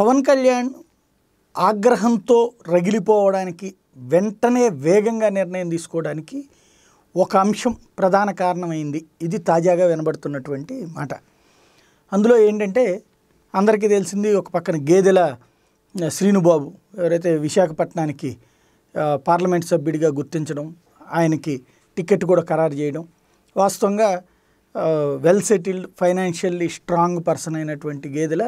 పవన్ కళ్యాణ్ ఆగ్రహంతో రగిలిపోవడానికి వెంటనే వేగంగా నిర్ణయం తీసుకోవడానికి ఒక అంశం ప్రధాన కారణమైంది ఇది తాజాగా వినబడుతున్నటువంటి మాట అందులో ఏంటంటే అందరికీ తెలిసింది ఒక పక్కన గేదెల శ్రీనుబాబు ఎవరైతే విశాఖపట్నానికి పార్లమెంట్ సభ్యుడిగా గుర్తించడం ఆయనకి టికెట్ కూడా ఖరారు చేయడం వాస్తవంగా well settled financially strong person అయినటువంటి గేదెల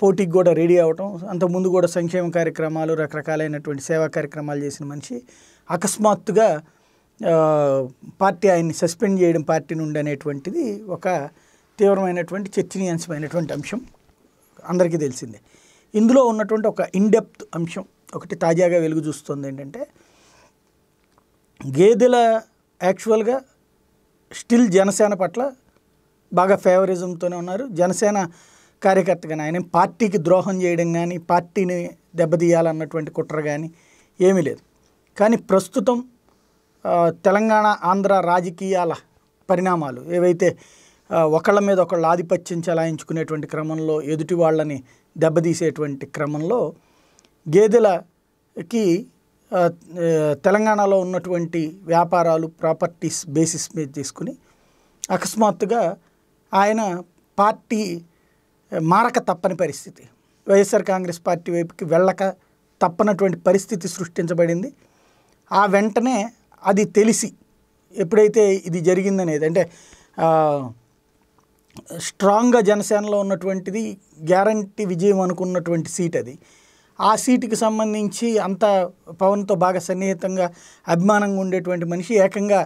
పోటీకి కూడా రెడీ అవటం అంతకుముందు కూడా సంక్షేమ కార్యక్రమాలు రకరకాలైనటువంటి సేవా కార్యక్రమాలు చేసిన మనిషి అకస్మాత్తుగా పార్టీ ఆయన్ని సస్పెండ్ చేయడం పార్టీ నుండి అనేటువంటిది ఒక తీవ్రమైనటువంటి చర్చనీయాంశమైనటువంటి అంశం అందరికీ తెలిసిందే ఇందులో ఉన్నటువంటి ఒక ఇన్డెప్త్ అంశం ఒకటి తాజాగా వెలుగు చూస్తుంది ఏంటంటే గేదెల యాక్చువల్గా స్టిల్ జనసేన పట్ల బాగా ఫేవరిజంతోనే ఉన్నారు జనసేన కార్యకర్తగానే ఆయన పార్టీకి ద్రోహం చేయడం కానీ పార్టీని దెబ్బతీయాలన్నటువంటి కుట్ర కానీ ఏమీ లేదు కానీ ప్రస్తుతం తెలంగాణ ఆంధ్ర రాజకీయాల పరిణామాలు ఏవైతే ఒకళ్ళ మీద ఒకళ్ళు ఆధిపత్యం చెలాయించుకునేటువంటి క్రమంలో ఎదుటి వాళ్ళని దెబ్బతీసేటువంటి క్రమంలో గేదెలకి తెలంగాణలో ఉన్నటువంటి వ్యాపారాలు ప్రాపర్టీస్ బేసిస్ మీద తీసుకుని అకస్మాత్తుగా ఆయన పార్టీ మారక తప్పని పరిస్థితి వైఎస్ఆర్ కాంగ్రెస్ పార్టీ వైపుకి వెళ్ళక తప్పనటువంటి పరిస్థితి సృష్టించబడింది ఆ వెంటనే అది తెలిసి ఎప్పుడైతే ఇది జరిగిందనేది అంటే స్ట్రాంగ్గా జనసేనలో ఉన్నటువంటిది గ్యారంటీ విజయం అనుకున్నటువంటి సీట్ అది ఆ సీటుకి సంబంధించి అంత పవన్తో బాగా సన్నిహితంగా అభిమానంగా ఉండేటువంటి మనిషి ఏకంగా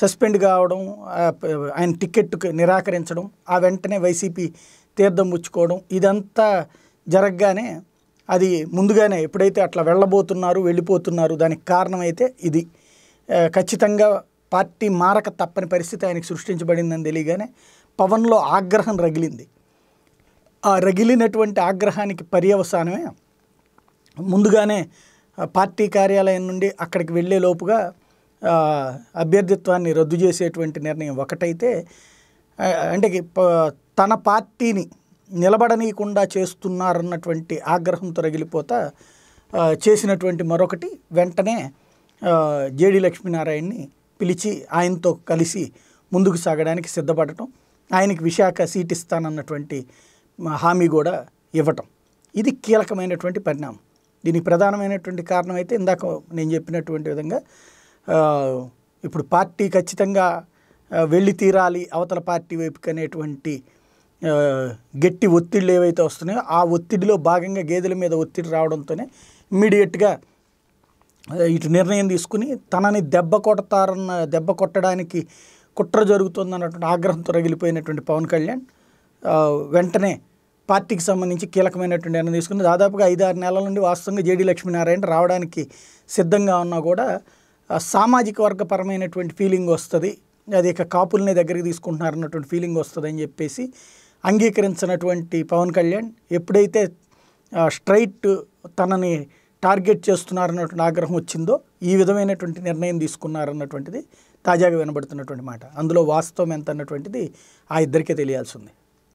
సస్పెండ్ కావడం ఆయన టికెట్ నిరాకరించడం ఆ వెంటనే వైసీపీ తీర్థం పుచ్చుకోవడం ఇదంతా జరగగానే అది ముందుగానే ఎప్పుడైతే అట్లా వెళ్ళబోతున్నారు వెళ్ళిపోతున్నారు దానికి కారణమైతే ఇది ఖచ్చితంగా పార్టీ మారక తప్పని పరిస్థితి ఆయనకు సృష్టించబడిందని తెలియగానే పవన్లో ఆగ్రహం రగిలింది ఆ రగిలినటువంటి ఆగ్రహానికి పర్యవసానమే ముందుగానే పార్టీ కార్యాలయం నుండి అక్కడికి వెళ్ళే లోపుగా అభ్యర్థిత్వాన్ని రద్దు చేసేటువంటి నిర్ణయం ఒకటైతే అంటే తన పార్టీని నిలబడనీయకుండా చేస్తున్నారన్నటువంటి ఆగ్రహంతో రగిలిపోతా చేసినటువంటి మరొకటి వెంటనే జేడి లక్ష్మీనారాయణని పిలిచి ఆయనతో కలిసి ముందుకు సాగడానికి సిద్ధపడటం ఆయనకి విశాఖ సీట్ ఇస్తానన్నటువంటి హామీ కూడా ఇవ్వటం ఇది కీలకమైనటువంటి పరిణామం దీనికి ప్రధానమైనటువంటి కారణం అయితే ఇందాక నేను చెప్పినటువంటి విధంగా ఇప్పుడు పార్టీ ఖచ్చితంగా వెళ్ళి తీరాలి అవతల పార్టీ వైపుకి అనేటువంటి గట్టి ఒత్తిళ్ళు ఏవైతే వస్తున్నాయో ఆ ఒత్తిడిలో భాగంగా గేదెల మీద ఒత్తిడి రావడంతోనే ఇమీడియట్గా ఇటు నిర్ణయం తీసుకుని తనని దెబ్బ కొడతారన్న దెబ్బ కొట్టడానికి కుట్ర జరుగుతుందన్నటువంటి ఆగ్రహంతో రగిలిపోయినటువంటి పవన్ కళ్యాణ్ వెంటనే పార్టీకి సంబంధించి కీలకమైనటువంటి నిర్ణయం తీసుకుని దాదాపుగా ఐదు ఆరు నెలల నుండి వాస్తవంగా జేడీ లక్ష్మీనారాయణ రావడానికి సిద్ధంగా ఉన్నా కూడా సామాజిక వర్గపరమైనటువంటి ఫీలింగ్ వస్తుంది అది ఇక కాపుల్ని దగ్గరికి తీసుకుంటున్నారన్నటువంటి ఫీలింగ్ వస్తుందని చెప్పేసి అంగీకరించినటువంటి పవన్ కళ్యాణ్ ఎప్పుడైతే స్ట్రైట్ తనని టార్గెట్ చేస్తున్నారన్నటువంటి ఆగ్రహం వచ్చిందో ఈ విధమైనటువంటి నిర్ణయం తీసుకున్నారన్నటువంటిది తాజాగా వినబడుతున్నటువంటి మాట అందులో వాస్తవం ఎంత అన్నటువంటిది ఆ ఇద్దరికే తెలియాల్సింది